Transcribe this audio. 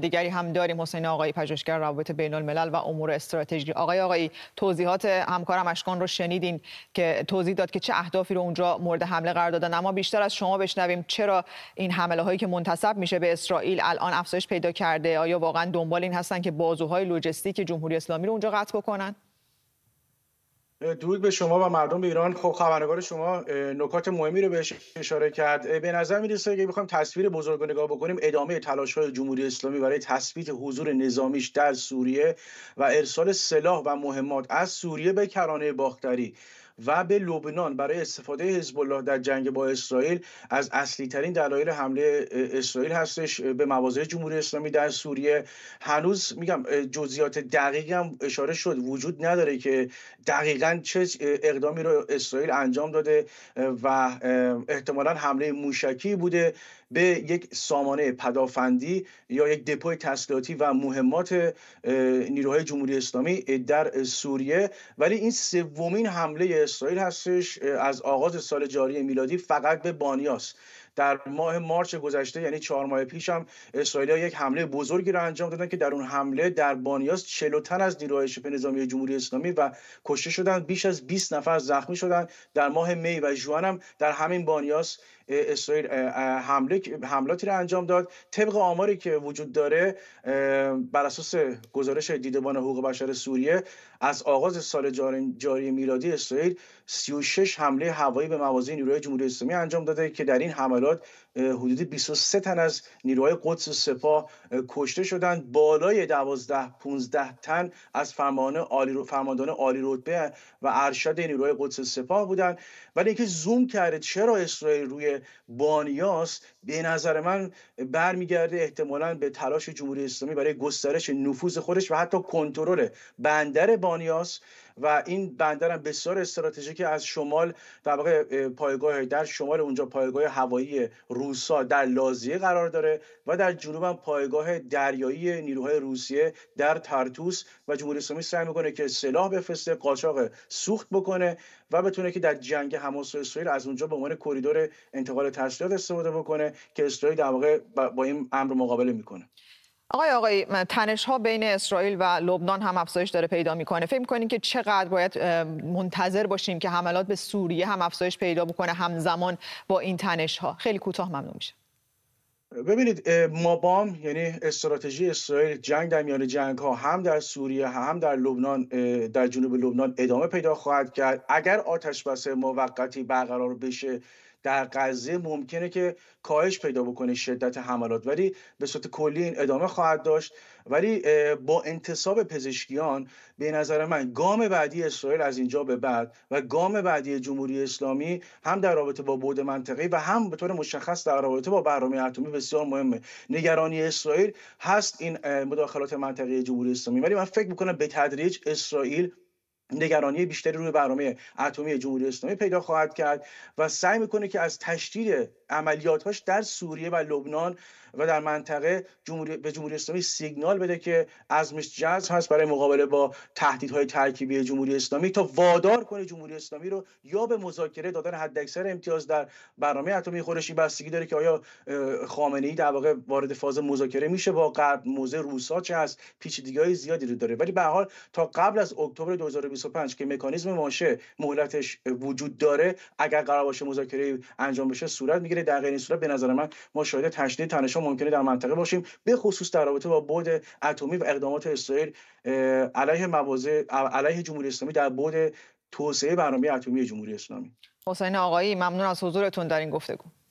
دیگری هم داریم حسین آقایی پژوهشگر روابط بین الملل و امور استراتژی آقای آقای توضیحات همکارم اشکان رو شنیدین که توضیح داد که چه اهدافی رو اونجا مورد حمله قرار دادن اما بیشتر از شما بشنویم چرا این حمله هایی که منتسب میشه به اسرائیل الان افزایش پیدا کرده آیا واقعا دنبال این هستن که بازوهای لوجستیک جمهوری اسلامی رو اونجا قطع بکنن درود به شما و مردم ایران خب خبرنگار شما نکات مهمی رو بهش اشاره کرد به نظر میرسه اگه بخوایم تصویر بزرگ نگاه بکنیم ادامه تلاش های جمهوری اسلامی برای تثبیت حضور نظامیش در سوریه و ارسال سلاح و مهمات از سوریه به کرانه باختری و به لبنان برای استفاده حزب الله در جنگ با اسرائیل از اصلی ترین دلایل حمله اسرائیل هستش به مواضع جمهوری اسلامی در سوریه هنوز میگم جزئیات دقیقی هم اشاره شد وجود نداره که دقیقا چه اقدامی رو اسرائیل انجام داده و احتمالا حمله موشکی بوده به یک سامانه پدافندی یا یک دپوی تسلیحاتی و مهمات نیروهای جمهوری اسلامی در سوریه ولی این سومین حمله اسرائیل هستش از آغاز سال جاری میلادی فقط به بانیاس در ماه مارچ گذشته یعنی چهار ماه پیش هم اسرائیل یک حمله بزرگی را انجام دادن که در اون حمله در بانیاس چلو تن از نیروهای شبه نظامی جمهوری اسلامی و کشته شدن بیش از 20 نفر زخمی شدن در ماه می و ژوئن هم در همین بانیاس اسرائیل حملاتی را انجام داد طبق آماری که وجود داره بر اساس گزارش دیدبان حقوق بشر سوریه از آغاز سال جاری میلادی اسرائیل 36 حمله هوایی به مواضع نیروهای جمهوری اسلامی انجام داده که در این حملات حدود 23 تن از نیروهای قدس و سپاه کشته شدند بالای 12 15 تن از فرمان عالی فرماندان عالی رتبه و ارشد نیروهای قدس و سپاه بودند ولی اینکه زوم کرد چرا اسرائیل روی بانیاس به نظر من برمیگرده احتمالا به تلاش جمهوری اسلامی برای گسترش نفوذ خودش و حتی کنترل بندر بانیاس و این بندر هم بسیار استراتژیک از شمال در واقع پایگاه در شمال اونجا پایگاه هوایی روسا در لازیه قرار داره و در جنوب هم پایگاه دریایی نیروهای روسیه در ترتوس و جمهوری اسلامی سعی میکنه که سلاح بفرسته قاچاق سوخت بکنه و بتونه که در جنگ حماس و اسرائیل از اونجا به عنوان کریدور انتقال تسلیحات استفاده بکنه که اسرائیل در واقع با این امر مقابله میکنه آقای آقای تنش ها بین اسرائیل و لبنان هم افزایش داره پیدا میکنه فکر میکنین که چقدر باید منتظر باشیم که حملات به سوریه هم افزایش پیدا بکنه همزمان با این تنش ها خیلی کوتاه ممنون میشه ببینید مابام یعنی استراتژی اسرائیل جنگ در میان جنگ ها هم در سوریه هم در لبنان در جنوب لبنان ادامه پیدا خواهد کرد اگر آتش بس موقتی برقرار بشه در قضیه ممکنه که کاهش پیدا بکنه شدت حملات ولی به صورت کلی این ادامه خواهد داشت ولی با انتصاب پزشکیان به نظر من گام بعدی اسرائیل از اینجا به بعد و گام بعدی جمهوری اسلامی هم در رابطه با بود منطقی و هم به طور مشخص در رابطه با برنامه اتمی بسیار مهمه نگرانی اسرائیل هست این مداخلات منطقه جمهوری اسلامی ولی من فکر میکنم به تدریج اسرائیل نگرانی بیشتری روی برنامه اتمی جمهوری اسلامی پیدا خواهد کرد و سعی میکنه که از تشدید عملیاتهاش در سوریه و لبنان و در منطقه جمهوری به جمهوری اسلامی سیگنال بده که عزمش جذب هست برای مقابله با تهدیدهای ترکیبی جمهوری اسلامی تا وادار کنه جمهوری اسلامی رو یا به مذاکره دادن حداکثر امتیاز در برنامه اتمی خورشی بستگی داره که آیا خامنه ای در واقع وارد فاز مذاکره میشه با غرب موزه روسا چه از پیچیدگی‌های زیادی رو داره ولی به حال تا قبل از اکتبر 2025 که مکانیزم ماشه مهلتش وجود داره اگر قرار باشه مذاکره انجام بشه صورت میگیره در غیر این صورت به نظر من ما شاید تشدید تنش‌ها ممکنه در منطقه باشیم به خصوص در رابطه با بعد اتمی و اقدامات اسرائیل علیه مواضع علیه جمهوری اسلامی در بعد توسعه برنامه اتمی جمهوری اسلامی حسین آقایی ممنون از حضورتون در این گفتگو